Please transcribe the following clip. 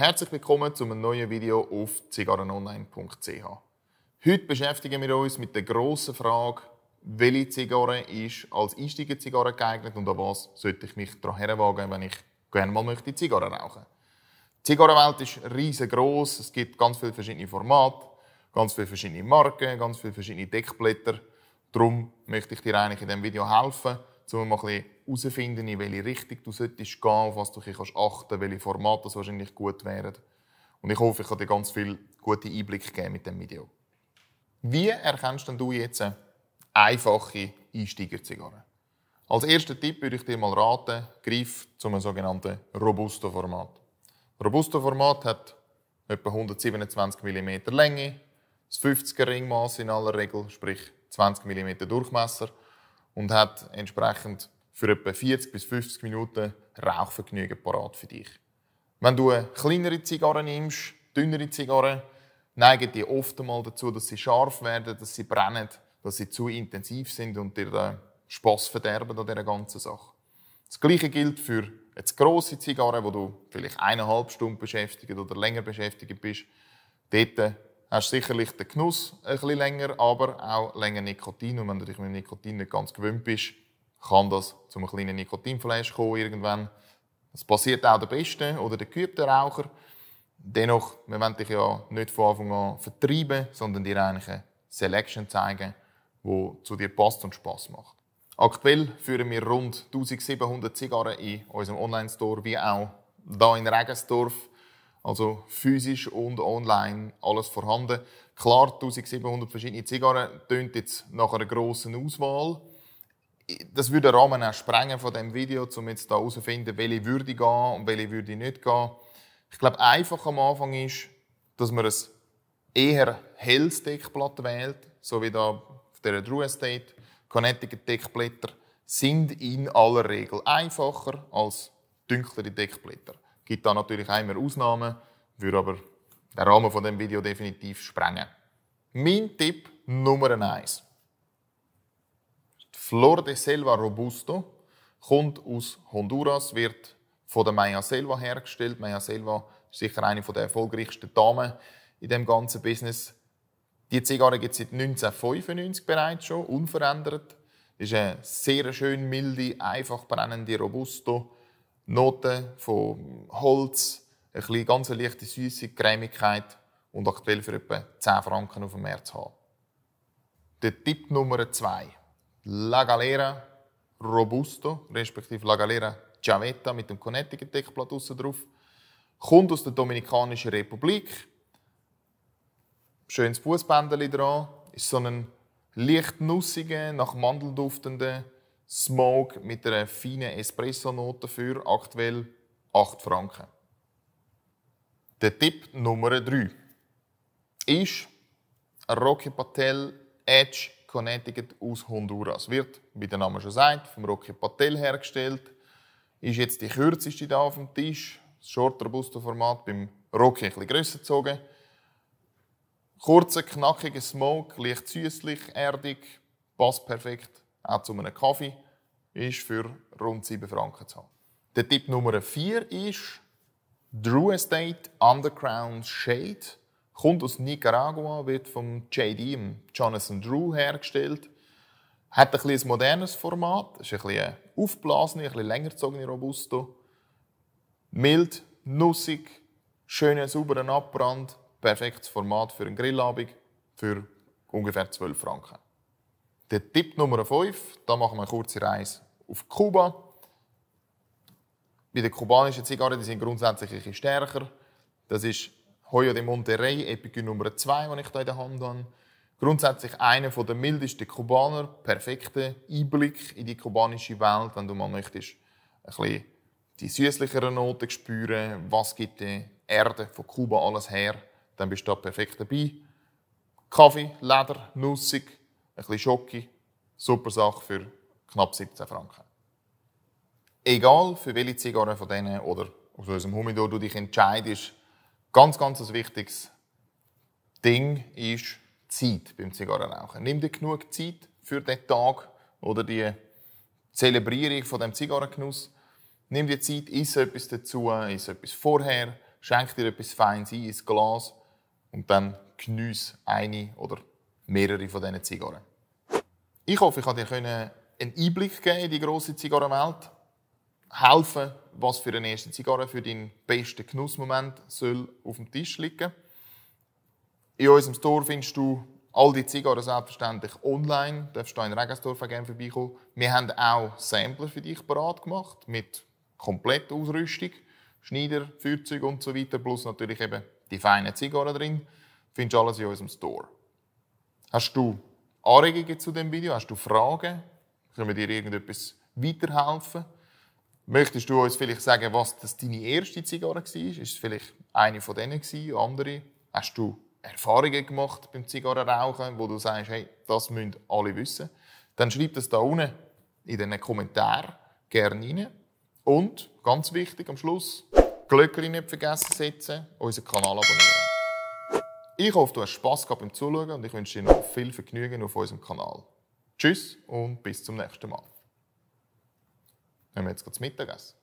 Herzlich willkommen zu einem neuen Video auf zigarrenonline.ch. Heute beschäftigen wir uns mit der grossen Frage, welche Zigarre ist als Einsteigerzigarre geeignet und an was sollte ich mich daran herwagen, wenn ich gerne mal möchte Zigarre rauchen Die Zigarrenwelt ist riesengroß. Es gibt ganz viele verschiedene Formate, ganz viele verschiedene Marken, ganz viele verschiedene Deckblätter. Darum möchte ich dir eigentlich in diesem Video helfen, um mal ein bisschen herausfinden, in welche Richtung du solltest gehen, auf was du achten kannst, welche Formate das wahrscheinlich gut wären. Und ich hoffe, ich kann dir ganz viele gute Einblicke geben mit dem Video. Wie erkennst denn du jetzt einfache Einsteigerzigarren? Als ersten Tipp würde ich dir mal raten, greif zum sogenannten Robusto-Format. Robusto-Format hat etwa 127 mm Länge, das 50er Ringmaß in aller Regel, sprich 20 mm Durchmesser und hat entsprechend für etwa 40 bis 50 Minuten Rauchvergnügen parat für dich. Wenn du kleinere Zigarren nimmst, dünnere Zigarren, neigen die oft einmal dazu, dass sie scharf werden, dass sie brennen, dass sie zu intensiv sind und dir den Spass verderben an dieser ganzen Sache. Das Gleiche gilt für eine zu grosse Zigarre, wo du vielleicht eineinhalb Stunden beschäftigt oder länger beschäftigt bist. Dort hast du sicherlich den Genuss ein bisschen länger, aber auch länger Nikotin. Und wenn du dich mit Nikotin nicht ganz gewöhnt bist, kann das zu einem kleinen Nikotinflash kommen irgendwann. Das passiert auch der Besten oder der geübten Raucher. Dennoch, wir wollen dich ja nicht von Anfang an vertreiben, sondern dir eine Selection zeigen, die zu dir passt und Spaß macht. Aktuell führen wir rund 1700 Zigarren in unserem Online-Store, wie auch da in Regensdorf. Also physisch und online alles vorhanden. Klar, 1700 verschiedene Zigarren tönt jetzt nach einer grossen Auswahl das würde den Rahmen auch sprengen von dem Video, um jetzt da herauszufinden, welche würde gehen und welche würde nicht gehen. Ich glaube, einfach am Anfang ist, dass man ein eher helles Deckblatt wählt, so wie da auf der Drew Estate. Connecticut Deckblätter sind in aller Regel einfacher als dunklere Deckblätter. Es gibt da natürlich einmal Ausnahmen, würde aber den Rahmen von dem Video definitiv sprengen. Mein Tipp Nummer eins. Flor de Selva Robusto kommt aus Honduras, wird von der Maya Selva hergestellt. Maya Selva ist sicher eine der erfolgreichsten Damen in dem ganzen Business. Die Zigarre gibt es seit 1995 bereits schon, unverändert. Ist eine sehr schön milde, einfach brennende Robusto. Noten von Holz, ein bisschen ganz leichte Süße, Cremigkeit und aktuell für etwa 10 Franken auf dem März haben. Der Tipp Nummer 2. La Galera Robusto, respektive La Galera Chavetta mit dem Connecticut-Deckblatt außen drauf. Kommt aus der Dominikanischen Republik. Schönes Fußbändeli dran. Ist so ein leicht nussiger, nach Mandel duftender Smoke mit einer feinen Espresso-Note für aktuell 8 Franken. Der Tipp Nummer 3 ist Rocky Patel Edge Connecticut aus Honduras. Wird, wie der Name schon sagt, vom Rocky Patel hergestellt. Ist jetzt die kürzeste hier auf dem Tisch. Das short robusto Format beim Rocky etwas bisschen grösser gezogen. Kurzer, knackiger Smoke, leicht süßlich, erdig, passt perfekt auch zu einem Kaffee, ist für rund 7 Franken zu haben. Der Tipp Nummer 4 ist Drew Estate Underground Shade kommt aus Nicaragua, wird vom JD, Jonathan Drew, hergestellt. Hat ein, ein modernes Format, ist ein bisschen aufblasene, ein länger gezogene Robusto. Mild, nussig, schöner, sauberer Abbrand, perfektes Format für einen Grillabend für ungefähr 12 Franken. Der Tipp Nummer 5, da machen wir eine kurze Reise auf Kuba. Bei den kubanischen Zigarren die sind grundsätzlich ein bisschen stärker. Das ist Hoya de Monterrey, Epicure Nummer 2, den ich hier in der Hand habe. Grundsätzlich einer der mildesten Kubaner. Perfekter Einblick in die kubanische Welt, wenn du mal möchtest, ein bisschen die süßlicheren Noten spüren. Was gibt die Erde von Kuba alles her? Dann bist du da perfekt dabei. Kaffee, Leder, Nussig, ein bisschen Schoki. Super Sache für knapp 17 Franken. Egal für welche Zigarre von denen oder aus unserem Humidor du dich entscheidest, Ganz, ganz ein wichtiges Ding ist Zeit beim Zigarrenrauchen. Nimm dir genug Zeit für den Tag oder die Zelebrierung von dem Zigarrengenuss. Nimm dir Zeit, isst etwas dazu, isst etwas vorher, schenk dir etwas Feines ein, ins Glas und dann geniess eine oder mehrere von diesen Zigarren. Ich hoffe, ich konnte dir einen Einblick geben in die grosse Zigarrenwelt helfen, was für eine erste Zigarre für deinen besten Genussmoment soll auf dem Tisch liegen. In unserem Store findest du all die Zigarren selbstverständlich online. Du darfst hier in Regensdorf gerne vorbeikommen. Wir haben auch Sampler für dich parat gemacht mit kompletter Ausrüstung, Schneider, Führzeug und so weiter, plus natürlich eben die feinen Zigarren drin. Du findest alles in unserem Store. Hast du Anregungen zu dem Video? Hast du Fragen? Können wir dir irgendetwas weiterhelfen? Möchtest du uns vielleicht sagen, was das deine erste Zigarre war? Ist es vielleicht eine von denen, gewesen, andere? Hast du Erfahrungen gemacht beim Zigarrenrauchen, wo du sagst, hey, das müssen alle wissen? Dann schreib das da unten in den Kommentaren gerne rein. Und, ganz wichtig am Schluss, Glöckchen nicht vergessen setzen, unseren Kanal abonnieren. Ich hoffe, du hast Spass gehabt beim Zuschauen und ich wünsche dir noch viel Vergnügen auf unserem Kanal. Tschüss und bis zum nächsten Mal wir haben jetzt kurz Mittagessen.